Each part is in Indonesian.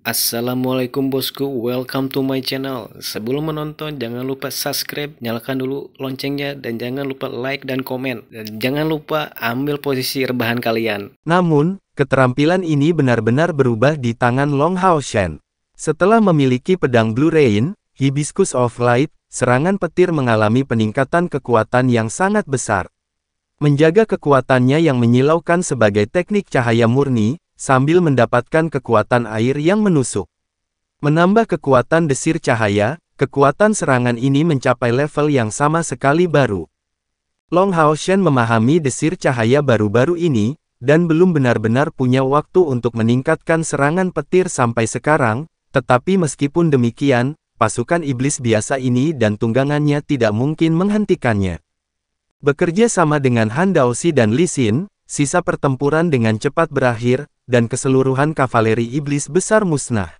Assalamualaikum bosku, welcome to my channel. Sebelum menonton jangan lupa subscribe, nyalakan dulu loncengnya dan jangan lupa like dan komen. Dan jangan lupa ambil posisi rebahan kalian. Namun, keterampilan ini benar-benar berubah di tangan Long Hao Shen. Setelah memiliki pedang Blue Rain, Hibiscus of Light, serangan petir mengalami peningkatan kekuatan yang sangat besar. Menjaga kekuatannya yang menyilaukan sebagai teknik cahaya murni, sambil mendapatkan kekuatan air yang menusuk. Menambah kekuatan desir cahaya, kekuatan serangan ini mencapai level yang sama sekali baru. Long Hao Shen memahami desir cahaya baru-baru ini, dan belum benar-benar punya waktu untuk meningkatkan serangan petir sampai sekarang, tetapi meskipun demikian, pasukan iblis biasa ini dan tunggangannya tidak mungkin menghentikannya. Bekerja sama dengan Han dan Li Xin, sisa pertempuran dengan cepat berakhir, dan keseluruhan kavaleri iblis besar musnah.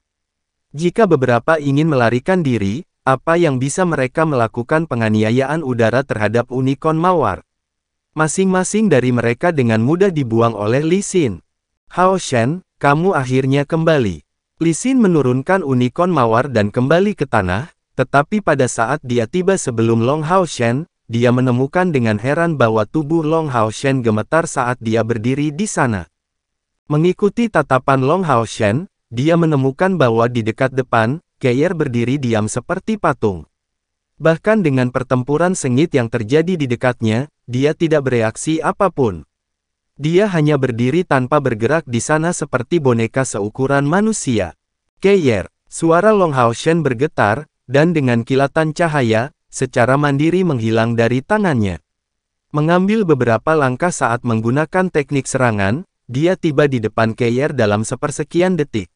Jika beberapa ingin melarikan diri, apa yang bisa mereka melakukan penganiayaan udara terhadap unicorn mawar? Masing-masing dari mereka dengan mudah dibuang oleh Li Xin. Hao Shen, kamu akhirnya kembali. Li Xin menurunkan unicorn mawar dan kembali ke tanah, tetapi pada saat dia tiba sebelum Long Hao Shen, dia menemukan dengan heran bahwa tubuh Long Hao Shen gemetar saat dia berdiri di sana. Mengikuti tatapan Long Hao Shen, dia menemukan bahwa di dekat depan, Geyer berdiri diam seperti patung. Bahkan dengan pertempuran sengit yang terjadi di dekatnya, dia tidak bereaksi apapun. Dia hanya berdiri tanpa bergerak di sana seperti boneka seukuran manusia. Geyer, suara Long Hao Shen bergetar, dan dengan kilatan cahaya, secara mandiri menghilang dari tangannya. Mengambil beberapa langkah saat menggunakan teknik serangan, dia tiba di depan Keyer dalam sepersekian detik.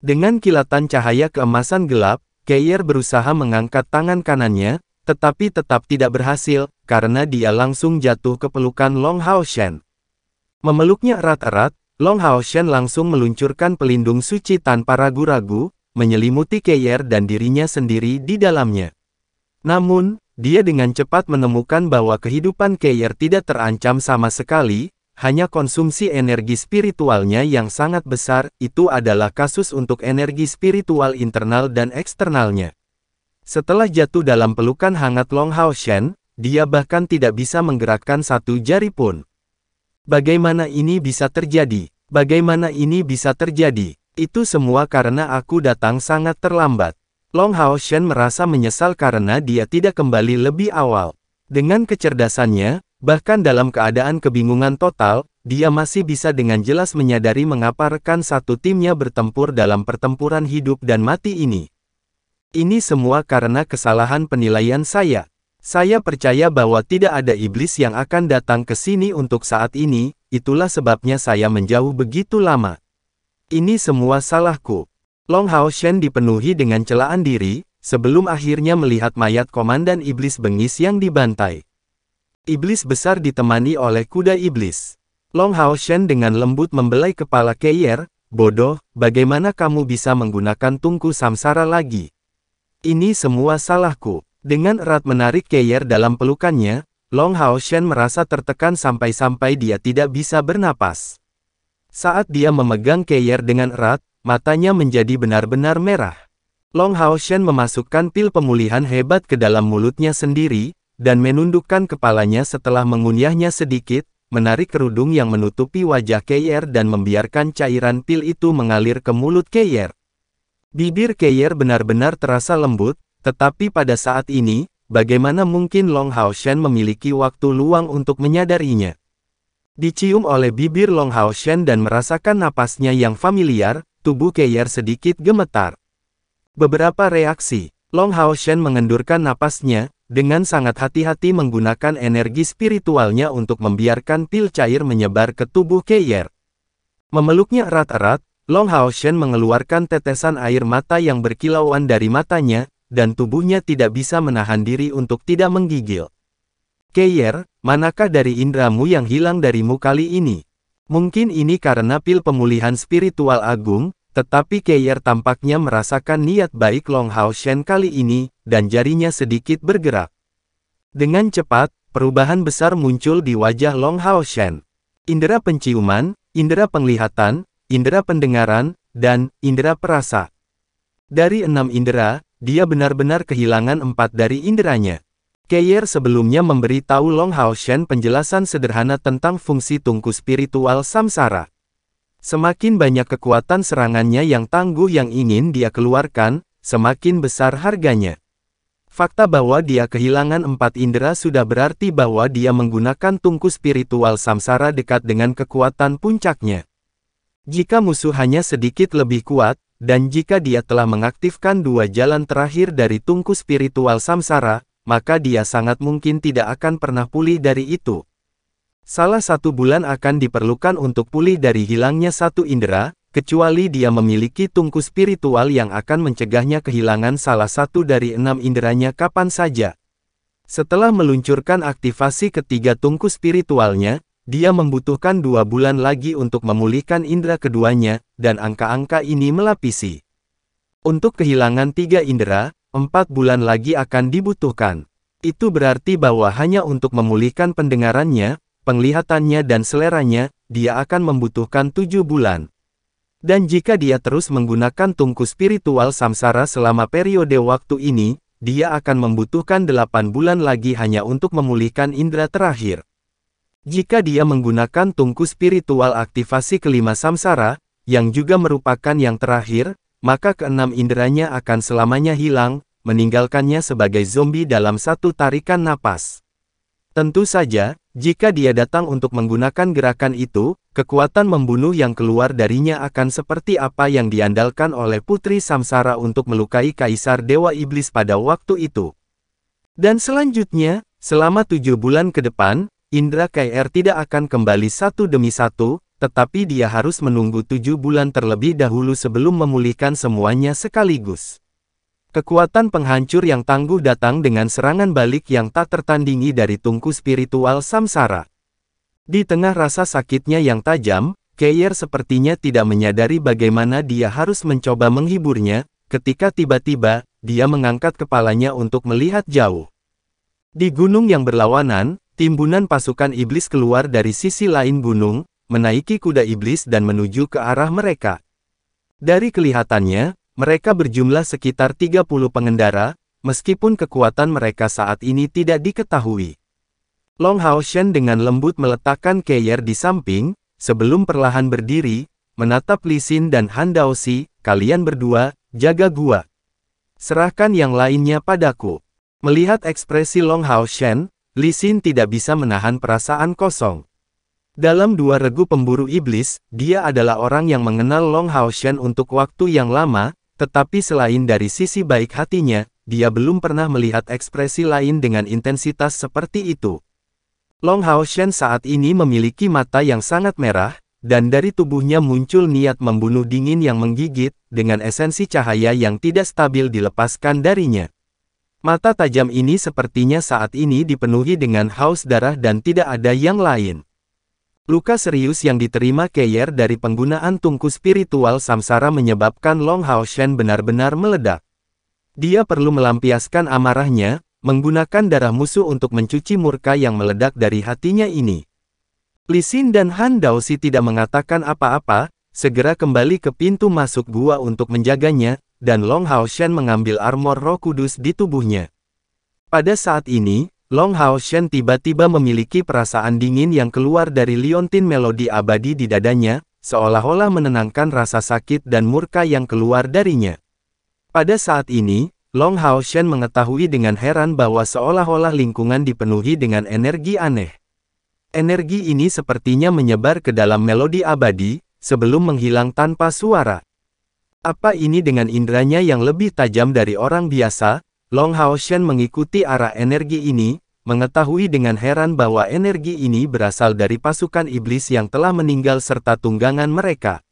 Dengan kilatan cahaya keemasan gelap, Keyer berusaha mengangkat tangan kanannya, tetapi tetap tidak berhasil, karena dia langsung jatuh ke pelukan Long Hao Shen. Memeluknya erat-erat, Long Hao Shen langsung meluncurkan pelindung suci tanpa ragu-ragu, menyelimuti Keyer dan dirinya sendiri di dalamnya. Namun, dia dengan cepat menemukan bahwa kehidupan Keyer tidak terancam sama sekali, hanya konsumsi energi spiritualnya yang sangat besar, itu adalah kasus untuk energi spiritual internal dan eksternalnya. Setelah jatuh dalam pelukan hangat Long Hao Shen, dia bahkan tidak bisa menggerakkan satu jari pun. Bagaimana ini bisa terjadi? Bagaimana ini bisa terjadi? Itu semua karena aku datang sangat terlambat. Long Hao Shen merasa menyesal karena dia tidak kembali lebih awal. Dengan kecerdasannya, Bahkan dalam keadaan kebingungan total, dia masih bisa dengan jelas menyadari mengapa rekan satu timnya bertempur dalam pertempuran hidup dan mati ini. Ini semua karena kesalahan penilaian saya. Saya percaya bahwa tidak ada iblis yang akan datang ke sini untuk saat ini, itulah sebabnya saya menjauh begitu lama. Ini semua salahku. Long Hao Shen dipenuhi dengan celaan diri, sebelum akhirnya melihat mayat komandan iblis bengis yang dibantai. Iblis besar ditemani oleh kuda iblis. Long Hao Shen dengan lembut membelai kepala Keier, bodoh, bagaimana kamu bisa menggunakan tungku samsara lagi? Ini semua salahku. Dengan erat menarik Keier dalam pelukannya, Long Hao Shen merasa tertekan sampai-sampai dia tidak bisa bernapas. Saat dia memegang Keier dengan erat, matanya menjadi benar-benar merah. Long Hao Shen memasukkan pil pemulihan hebat ke dalam mulutnya sendiri, dan menundukkan kepalanya setelah mengunyahnya sedikit, menarik kerudung yang menutupi wajah Keyer dan membiarkan cairan pil itu mengalir ke mulut Keyer. Bibir Keyer benar-benar terasa lembut, tetapi pada saat ini, bagaimana mungkin Long Hao Shen memiliki waktu luang untuk menyadarinya? Dicium oleh bibir Long Hao Shen dan merasakan napasnya yang familiar, tubuh Keyer sedikit gemetar. Beberapa reaksi Long Hao Shen mengendurkan napasnya, dengan sangat hati-hati menggunakan energi spiritualnya untuk membiarkan pil cair menyebar ke tubuh Keyer. Memeluknya erat-erat, Long Hao Shen mengeluarkan tetesan air mata yang berkilauan dari matanya, dan tubuhnya tidak bisa menahan diri untuk tidak menggigil. Keyer, manakah dari indramu yang hilang darimu kali ini? Mungkin ini karena pil pemulihan spiritual agung, tetapi Keyer tampaknya merasakan niat baik Long Hao Shen kali ini, dan jarinya sedikit bergerak. Dengan cepat, perubahan besar muncul di wajah Long Hao Shen. Indera penciuman, indera penglihatan, indera pendengaran, dan indera perasa. Dari enam indera, dia benar-benar kehilangan empat dari inderanya. Keyer sebelumnya memberi tahu Long Hao Shen penjelasan sederhana tentang fungsi tungku spiritual samsara. Semakin banyak kekuatan serangannya yang tangguh yang ingin dia keluarkan, semakin besar harganya. Fakta bahwa dia kehilangan empat indera sudah berarti bahwa dia menggunakan tungku spiritual samsara dekat dengan kekuatan puncaknya. Jika musuh hanya sedikit lebih kuat, dan jika dia telah mengaktifkan dua jalan terakhir dari tungku spiritual samsara, maka dia sangat mungkin tidak akan pernah pulih dari itu. Salah satu bulan akan diperlukan untuk pulih dari hilangnya satu indera, kecuali dia memiliki tungku spiritual yang akan mencegahnya kehilangan salah satu dari enam inderanya kapan saja. Setelah meluncurkan aktivasi ketiga tungku spiritualnya, dia membutuhkan dua bulan lagi untuk memulihkan indera keduanya, dan angka-angka ini melapisi. Untuk kehilangan tiga indera, empat bulan lagi akan dibutuhkan. Itu berarti bahwa hanya untuk memulihkan pendengarannya, penglihatannya dan seleranya, dia akan membutuhkan tujuh bulan. Dan jika dia terus menggunakan tungku spiritual samsara selama periode waktu ini, dia akan membutuhkan delapan bulan lagi hanya untuk memulihkan indera terakhir. Jika dia menggunakan tungku spiritual aktivasi kelima samsara, yang juga merupakan yang terakhir, maka keenam inderanya akan selamanya hilang, meninggalkannya sebagai zombie dalam satu tarikan napas. Tentu saja, jika dia datang untuk menggunakan gerakan itu, kekuatan membunuh yang keluar darinya akan seperti apa yang diandalkan oleh Putri Samsara untuk melukai Kaisar Dewa Iblis pada waktu itu. Dan selanjutnya, selama tujuh bulan ke depan, Indra KR tidak akan kembali satu demi satu, tetapi dia harus menunggu tujuh bulan terlebih dahulu sebelum memulihkan semuanya sekaligus. Kekuatan penghancur yang tangguh datang dengan serangan balik yang tak tertandingi dari tungku spiritual samsara. Di tengah rasa sakitnya yang tajam, Keyer sepertinya tidak menyadari bagaimana dia harus mencoba menghiburnya, ketika tiba-tiba, dia mengangkat kepalanya untuk melihat jauh. Di gunung yang berlawanan, timbunan pasukan iblis keluar dari sisi lain gunung, menaiki kuda iblis dan menuju ke arah mereka. Dari kelihatannya, mereka berjumlah sekitar 30 pengendara, meskipun kekuatan mereka saat ini tidak diketahui. Long Haoshen dengan lembut meletakkan Keyer di samping, sebelum perlahan berdiri, menatap Lisin dan Han kalian berdua, jaga gua. Serahkan yang lainnya padaku. Melihat ekspresi Long Haoshen, Lisin tidak bisa menahan perasaan kosong. Dalam dua regu pemburu iblis, dia adalah orang yang mengenal Long Haoshen untuk waktu yang lama, tetapi selain dari sisi baik hatinya, dia belum pernah melihat ekspresi lain dengan intensitas seperti itu. Long Hao Shen saat ini memiliki mata yang sangat merah, dan dari tubuhnya muncul niat membunuh dingin yang menggigit, dengan esensi cahaya yang tidak stabil dilepaskan darinya. Mata tajam ini sepertinya saat ini dipenuhi dengan haus darah dan tidak ada yang lain. Luka serius yang diterima Keyer dari penggunaan tungku spiritual samsara menyebabkan Long Hao Shen benar-benar meledak. Dia perlu melampiaskan amarahnya, menggunakan darah musuh untuk mencuci murka yang meledak dari hatinya ini. Li Xin dan Han Daosi tidak mengatakan apa-apa, segera kembali ke pintu masuk gua untuk menjaganya, dan Long Hao Shen mengambil armor roh kudus di tubuhnya. Pada saat ini, Long Hao Shen tiba-tiba memiliki perasaan dingin yang keluar dari liontin melodi abadi di dadanya, seolah-olah menenangkan rasa sakit dan murka yang keluar darinya. Pada saat ini, Long Hao Shen mengetahui dengan heran bahwa seolah-olah lingkungan dipenuhi dengan energi aneh. Energi ini sepertinya menyebar ke dalam melodi abadi, sebelum menghilang tanpa suara. Apa ini dengan indranya yang lebih tajam dari orang biasa, Long Haoshen mengikuti arah energi ini, mengetahui dengan heran bahwa energi ini berasal dari pasukan iblis yang telah meninggal serta tunggangan mereka.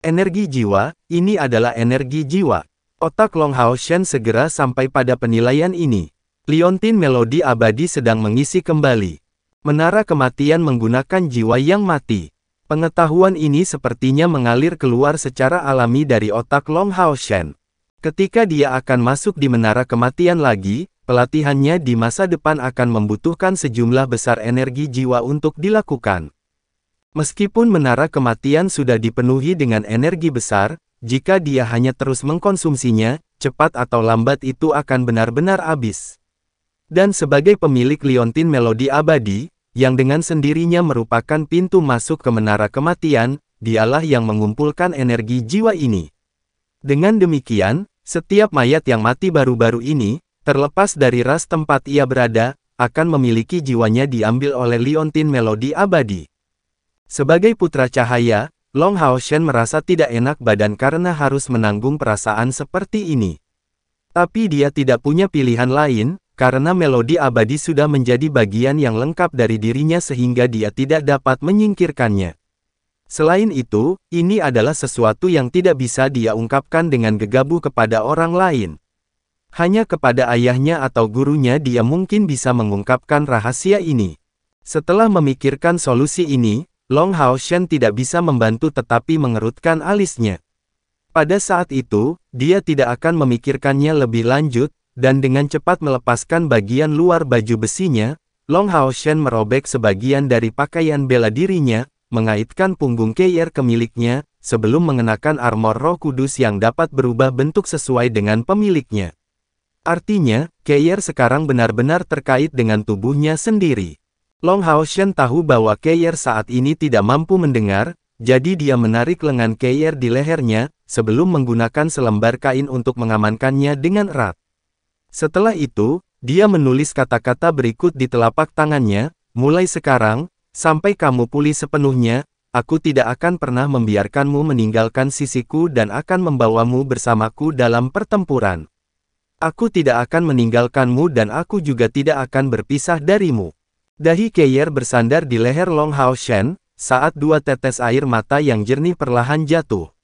Energi jiwa, ini adalah energi jiwa. Otak Long Haoshen segera sampai pada penilaian ini. Liontin melodi abadi sedang mengisi kembali. Menara kematian menggunakan jiwa yang mati. Pengetahuan ini sepertinya mengalir keluar secara alami dari otak Long Haoshen. Ketika dia akan masuk di menara kematian lagi, pelatihannya di masa depan akan membutuhkan sejumlah besar energi jiwa untuk dilakukan. Meskipun menara kematian sudah dipenuhi dengan energi besar, jika dia hanya terus mengkonsumsinya, cepat atau lambat itu akan benar-benar habis. Dan sebagai pemilik liontin melodi abadi, yang dengan sendirinya merupakan pintu masuk ke menara kematian, dialah yang mengumpulkan energi jiwa ini. Dengan demikian, setiap mayat yang mati baru-baru ini, terlepas dari ras tempat ia berada, akan memiliki jiwanya diambil oleh Liontin Melodi Abadi. Sebagai putra cahaya, Long Hao Shen merasa tidak enak badan karena harus menanggung perasaan seperti ini. Tapi dia tidak punya pilihan lain, karena melodi abadi sudah menjadi bagian yang lengkap dari dirinya sehingga dia tidak dapat menyingkirkannya. Selain itu, ini adalah sesuatu yang tidak bisa dia ungkapkan dengan gegabah kepada orang lain. Hanya kepada ayahnya atau gurunya dia mungkin bisa mengungkapkan rahasia ini. Setelah memikirkan solusi ini, Long Hao Shen tidak bisa membantu tetapi mengerutkan alisnya. Pada saat itu, dia tidak akan memikirkannya lebih lanjut, dan dengan cepat melepaskan bagian luar baju besinya, Long Hao Shen merobek sebagian dari pakaian bela dirinya, mengaitkan punggung Keir ke miliknya, sebelum mengenakan armor roh kudus yang dapat berubah bentuk sesuai dengan pemiliknya. Artinya, Keir sekarang benar-benar terkait dengan tubuhnya sendiri. Long Hao Shen tahu bahwa Keir saat ini tidak mampu mendengar, jadi dia menarik lengan Keir di lehernya, sebelum menggunakan selembar kain untuk mengamankannya dengan erat. Setelah itu, dia menulis kata-kata berikut di telapak tangannya, mulai sekarang, Sampai kamu pulih sepenuhnya, aku tidak akan pernah membiarkanmu meninggalkan sisiku dan akan membawamu bersamaku dalam pertempuran. Aku tidak akan meninggalkanmu dan aku juga tidak akan berpisah darimu. Dahi Keyer bersandar di leher Long Hao Shen, saat dua tetes air mata yang jernih perlahan jatuh.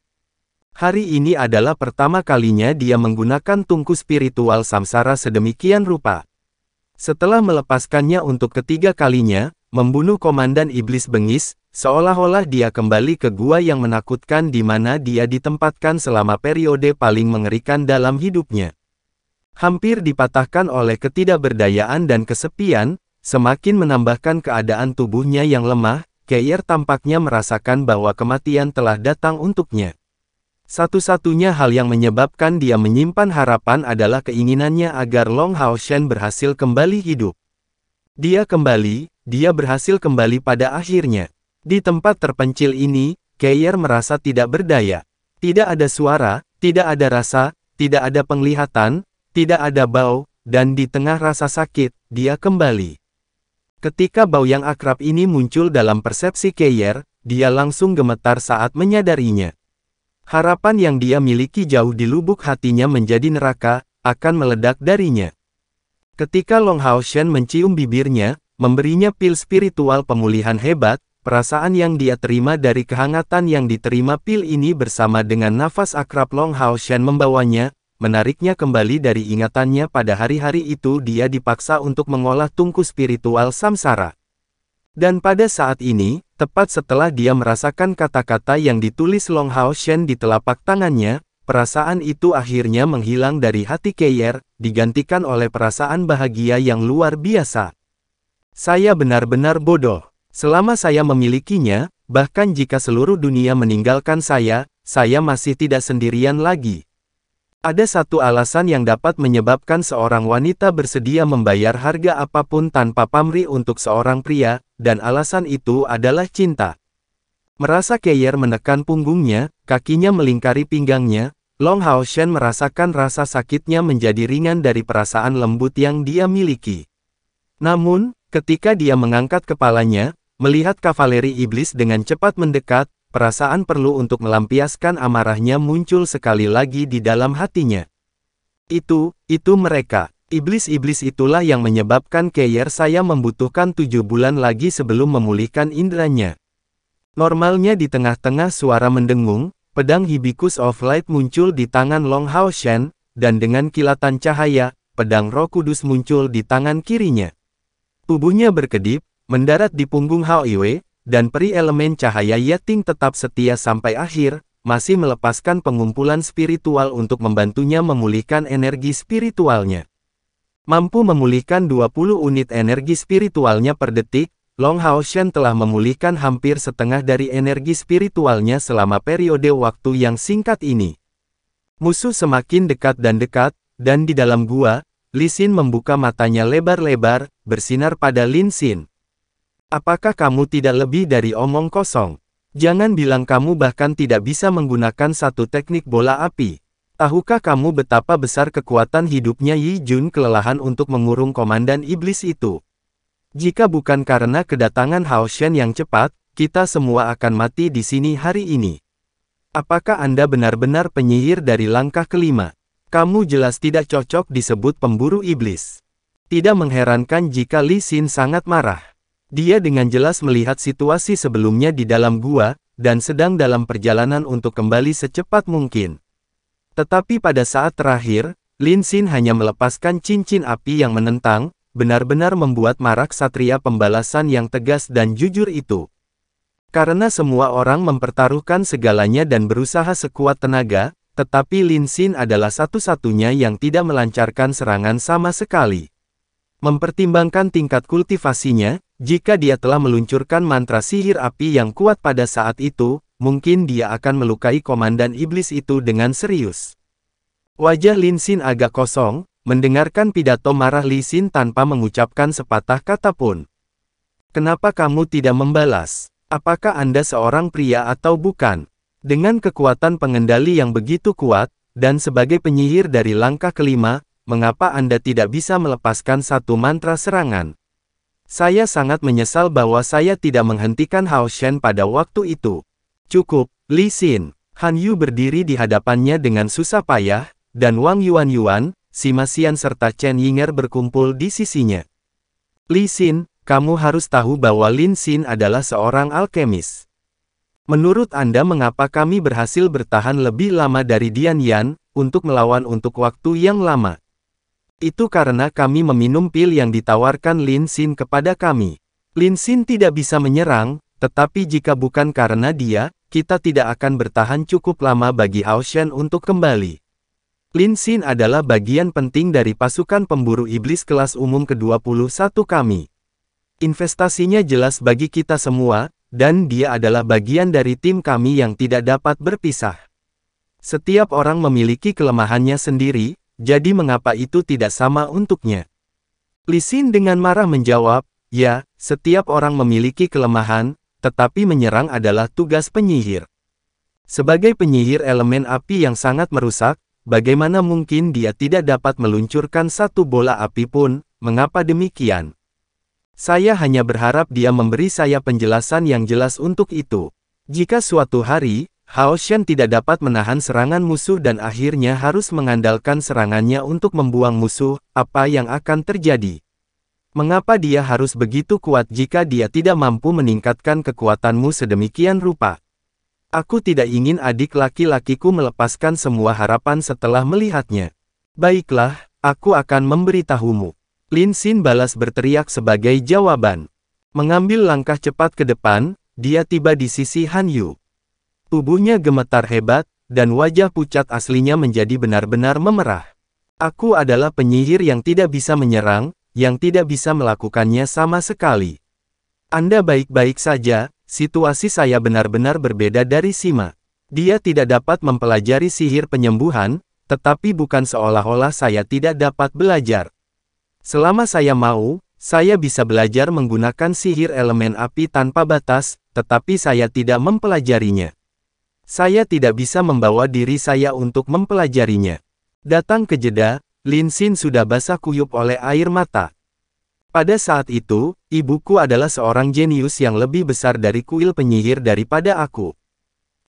Hari ini adalah pertama kalinya dia menggunakan tungku spiritual samsara sedemikian rupa. Setelah melepaskannya untuk ketiga kalinya, Membunuh Komandan Iblis Bengis, seolah-olah dia kembali ke gua yang menakutkan di mana dia ditempatkan selama periode paling mengerikan dalam hidupnya. Hampir dipatahkan oleh ketidakberdayaan dan kesepian, semakin menambahkan keadaan tubuhnya yang lemah, Keir tampaknya merasakan bahwa kematian telah datang untuknya. Satu-satunya hal yang menyebabkan dia menyimpan harapan adalah keinginannya agar Long Hao Shen berhasil kembali hidup. Dia kembali, dia berhasil kembali pada akhirnya. Di tempat terpencil ini, Keyer merasa tidak berdaya. Tidak ada suara, tidak ada rasa, tidak ada penglihatan, tidak ada bau, dan di tengah rasa sakit, dia kembali. Ketika bau yang akrab ini muncul dalam persepsi Keyer, dia langsung gemetar saat menyadarinya. Harapan yang dia miliki jauh di lubuk hatinya menjadi neraka, akan meledak darinya. Ketika Long Hao Shen mencium bibirnya, Memberinya pil spiritual pemulihan hebat, perasaan yang dia terima dari kehangatan yang diterima pil ini bersama dengan nafas akrab Long Hao Shen membawanya, menariknya kembali dari ingatannya pada hari-hari itu dia dipaksa untuk mengolah tungku spiritual samsara. Dan pada saat ini, tepat setelah dia merasakan kata-kata yang ditulis Long Hao Shen di telapak tangannya, perasaan itu akhirnya menghilang dari hati Keyer, digantikan oleh perasaan bahagia yang luar biasa. Saya benar-benar bodoh. Selama saya memilikinya, bahkan jika seluruh dunia meninggalkan saya, saya masih tidak sendirian lagi. Ada satu alasan yang dapat menyebabkan seorang wanita bersedia membayar harga apapun tanpa pamri untuk seorang pria, dan alasan itu adalah cinta. Merasa Keyer menekan punggungnya, kakinya melingkari pinggangnya, Long Hao Shen merasakan rasa sakitnya menjadi ringan dari perasaan lembut yang dia miliki. Namun, Ketika dia mengangkat kepalanya, melihat kavaleri iblis dengan cepat mendekat, perasaan perlu untuk melampiaskan amarahnya muncul sekali lagi di dalam hatinya. Itu, itu mereka. Iblis-iblis itulah yang menyebabkan Keyer saya membutuhkan tujuh bulan lagi sebelum memulihkan indranya. Normalnya di tengah-tengah suara mendengung, pedang Hibikus of Light muncul di tangan Long Hao Shen, dan dengan kilatan cahaya, pedang roh kudus muncul di tangan kirinya. Tubuhnya berkedip, mendarat di punggung Hao Iwe, dan peri elemen cahaya Yating tetap setia sampai akhir, masih melepaskan pengumpulan spiritual untuk membantunya memulihkan energi spiritualnya. Mampu memulihkan 20 unit energi spiritualnya per detik, Long Hao Shen telah memulihkan hampir setengah dari energi spiritualnya selama periode waktu yang singkat ini. Musuh semakin dekat dan dekat, dan di dalam gua, Lisin membuka matanya lebar-lebar, bersinar pada Lin Xin. Apakah kamu tidak lebih dari omong kosong? Jangan bilang kamu bahkan tidak bisa menggunakan satu teknik bola api. Tahukah kamu betapa besar kekuatan hidupnya Yi Jun kelelahan untuk mengurung komandan iblis itu? Jika bukan karena kedatangan Hao Shen yang cepat, kita semua akan mati di sini hari ini. Apakah Anda benar-benar penyihir dari langkah kelima? Kamu jelas tidak cocok disebut pemburu iblis. Tidak mengherankan jika Li Xin sangat marah. Dia dengan jelas melihat situasi sebelumnya di dalam gua, dan sedang dalam perjalanan untuk kembali secepat mungkin. Tetapi pada saat terakhir, Lin Xin hanya melepaskan cincin api yang menentang, benar-benar membuat marak satria pembalasan yang tegas dan jujur itu. Karena semua orang mempertaruhkan segalanya dan berusaha sekuat tenaga, tetapi Lin Xin adalah satu-satunya yang tidak melancarkan serangan sama sekali. Mempertimbangkan tingkat kultivasinya, jika dia telah meluncurkan mantra sihir api yang kuat pada saat itu, mungkin dia akan melukai komandan iblis itu dengan serius. Wajah Lin Xin agak kosong, mendengarkan pidato marah Li Xin tanpa mengucapkan sepatah kata pun. Kenapa kamu tidak membalas? Apakah Anda seorang pria atau bukan? Dengan kekuatan pengendali yang begitu kuat, dan sebagai penyihir dari langkah kelima, mengapa Anda tidak bisa melepaskan satu mantra serangan? Saya sangat menyesal bahwa saya tidak menghentikan Hao Shen pada waktu itu. Cukup, Li Xin. Han Yu berdiri di hadapannya dengan susah payah, dan Wang Yuan Yuan, Sima Xian serta Chen Yinger berkumpul di sisinya. Li Xin, kamu harus tahu bahwa Lin Xin adalah seorang alkemis. Menurut Anda mengapa kami berhasil bertahan lebih lama dari Dian Yan, untuk melawan untuk waktu yang lama? Itu karena kami meminum pil yang ditawarkan Lin Xin kepada kami. Lin Xin tidak bisa menyerang, tetapi jika bukan karena dia, kita tidak akan bertahan cukup lama bagi Hao untuk kembali. Lin Xin adalah bagian penting dari pasukan pemburu iblis kelas umum ke-21 kami. Investasinya jelas bagi kita semua, dan dia adalah bagian dari tim kami yang tidak dapat berpisah. Setiap orang memiliki kelemahannya sendiri, jadi mengapa itu tidak sama untuknya? Lisin dengan marah menjawab, ya, setiap orang memiliki kelemahan, tetapi menyerang adalah tugas penyihir. Sebagai penyihir elemen api yang sangat merusak, bagaimana mungkin dia tidak dapat meluncurkan satu bola api pun, mengapa demikian? Saya hanya berharap dia memberi saya penjelasan yang jelas untuk itu. Jika suatu hari, Hao Shen tidak dapat menahan serangan musuh dan akhirnya harus mengandalkan serangannya untuk membuang musuh, apa yang akan terjadi? Mengapa dia harus begitu kuat jika dia tidak mampu meningkatkan kekuatanmu sedemikian rupa? Aku tidak ingin adik laki-lakiku melepaskan semua harapan setelah melihatnya. Baiklah, aku akan memberitahumu. Lin Xin balas berteriak sebagai jawaban. Mengambil langkah cepat ke depan, dia tiba di sisi Han Yu. Tubuhnya gemetar hebat, dan wajah pucat aslinya menjadi benar-benar memerah. Aku adalah penyihir yang tidak bisa menyerang, yang tidak bisa melakukannya sama sekali. Anda baik-baik saja, situasi saya benar-benar berbeda dari Sima. Dia tidak dapat mempelajari sihir penyembuhan, tetapi bukan seolah-olah saya tidak dapat belajar. Selama saya mau, saya bisa belajar menggunakan sihir elemen api tanpa batas, tetapi saya tidak mempelajarinya. Saya tidak bisa membawa diri saya untuk mempelajarinya. Datang ke jeda, Lin Xin sudah basah kuyup oleh air mata. Pada saat itu, ibuku adalah seorang jenius yang lebih besar dari kuil penyihir daripada aku.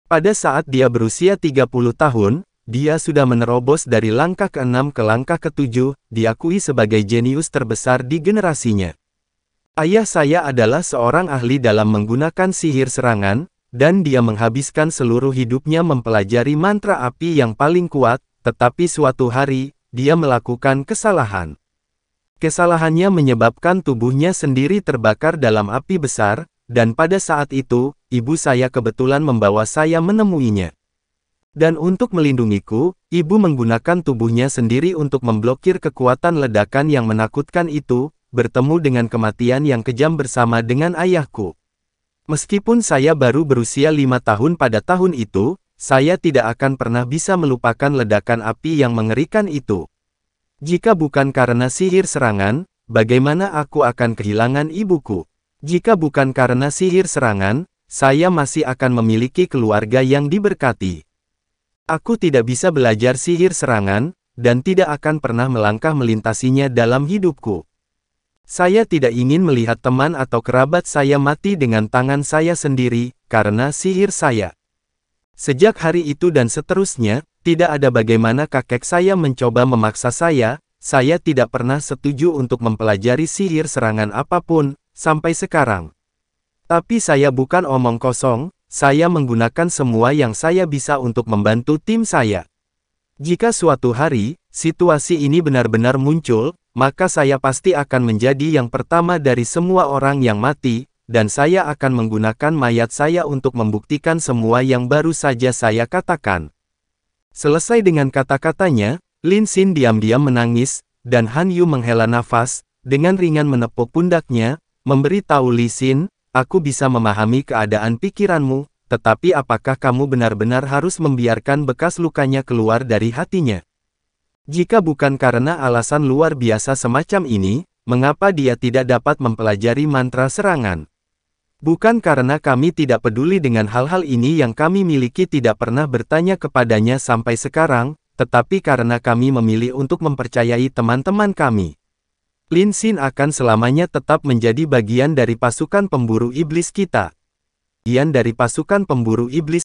Pada saat dia berusia 30 tahun, dia sudah menerobos dari langkah ke-6 ke langkah ke-7, diakui sebagai jenius terbesar di generasinya. Ayah saya adalah seorang ahli dalam menggunakan sihir serangan, dan dia menghabiskan seluruh hidupnya mempelajari mantra api yang paling kuat, tetapi suatu hari, dia melakukan kesalahan. Kesalahannya menyebabkan tubuhnya sendiri terbakar dalam api besar, dan pada saat itu, ibu saya kebetulan membawa saya menemuinya. Dan untuk melindungiku, ibu menggunakan tubuhnya sendiri untuk memblokir kekuatan ledakan yang menakutkan itu, bertemu dengan kematian yang kejam bersama dengan ayahku. Meskipun saya baru berusia lima tahun pada tahun itu, saya tidak akan pernah bisa melupakan ledakan api yang mengerikan itu. Jika bukan karena sihir serangan, bagaimana aku akan kehilangan ibuku? Jika bukan karena sihir serangan, saya masih akan memiliki keluarga yang diberkati. Aku tidak bisa belajar sihir serangan, dan tidak akan pernah melangkah melintasinya dalam hidupku. Saya tidak ingin melihat teman atau kerabat saya mati dengan tangan saya sendiri, karena sihir saya. Sejak hari itu dan seterusnya, tidak ada bagaimana kakek saya mencoba memaksa saya, saya tidak pernah setuju untuk mempelajari sihir serangan apapun, sampai sekarang. Tapi saya bukan omong kosong, saya menggunakan semua yang saya bisa untuk membantu tim saya. Jika suatu hari, situasi ini benar-benar muncul, maka saya pasti akan menjadi yang pertama dari semua orang yang mati, dan saya akan menggunakan mayat saya untuk membuktikan semua yang baru saja saya katakan. Selesai dengan kata-katanya, Lin Xin diam-diam menangis, dan Han Yu menghela nafas, dengan ringan menepuk pundaknya, memberi tahu Li Xin, Aku bisa memahami keadaan pikiranmu, tetapi apakah kamu benar-benar harus membiarkan bekas lukanya keluar dari hatinya? Jika bukan karena alasan luar biasa semacam ini, mengapa dia tidak dapat mempelajari mantra serangan? Bukan karena kami tidak peduli dengan hal-hal ini yang kami miliki tidak pernah bertanya kepadanya sampai sekarang, tetapi karena kami memilih untuk mempercayai teman-teman kami. Lin Xin akan selamanya tetap menjadi bagian dari pasukan pemburu iblis kita. Bagian dari pasukan pemburu iblis